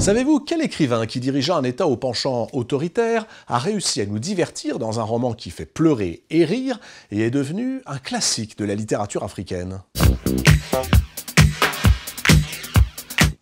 Savez-vous quel écrivain qui dirigea un État au penchant autoritaire a réussi à nous divertir dans un roman qui fait pleurer et rire et est devenu un classique de la littérature africaine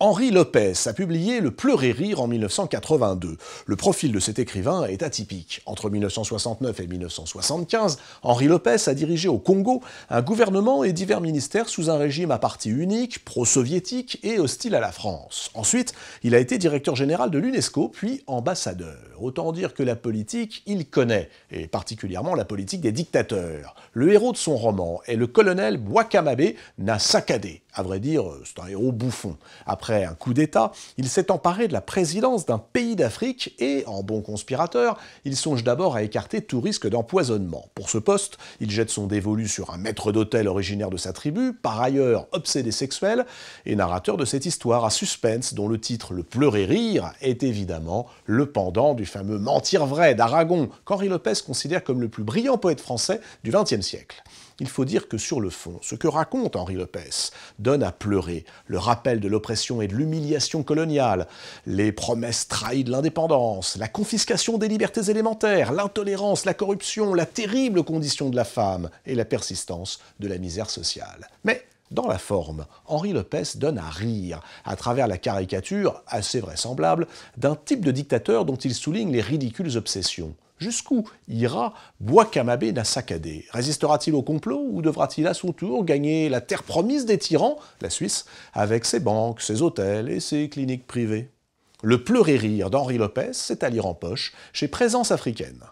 Henri Lopez a publié Le Pleurer rire en 1982. Le profil de cet écrivain est atypique. Entre 1969 et 1975, Henri Lopez a dirigé au Congo un gouvernement et divers ministères sous un régime à parti unique, pro-soviétique et hostile à la France. Ensuite, il a été directeur général de l'UNESCO, puis ambassadeur. Autant dire que la politique, il connaît, et particulièrement la politique des dictateurs. Le héros de son roman est le colonel Bouakamabe nasakadé à vrai dire, c'est un héros bouffon. Après un coup d'État, il s'est emparé de la présidence d'un pays d'Afrique et, en bon conspirateur, il songe d'abord à écarter tout risque d'empoisonnement. Pour ce poste, il jette son dévolu sur un maître d'hôtel originaire de sa tribu, par ailleurs obsédé sexuel, et narrateur de cette histoire à suspense dont le titre Le pleurer rire est évidemment le pendant du fameux Mentir vrai d'Aragon, qu'Henri Lopez considère comme le plus brillant poète français du XXe siècle. Il faut dire que sur le fond, ce que raconte Henri Lopez donne à pleurer. Le rappel de l'oppression et de l'humiliation coloniale, les promesses trahies de l'indépendance, la confiscation des libertés élémentaires, l'intolérance, la corruption, la terrible condition de la femme et la persistance de la misère sociale. Mais dans la forme, Henri Lopez donne à rire, à travers la caricature, assez vraisemblable, d'un type de dictateur dont il souligne les ridicules obsessions. Jusqu'où ira Bois-Camabé d'un Résistera-t-il au complot ou devra-t-il à son tour gagner la terre promise des tyrans, la Suisse, avec ses banques, ses hôtels et ses cliniques privées Le pleurer rire d'Henri Lopez, c'est à lire en poche, chez Présence africaine.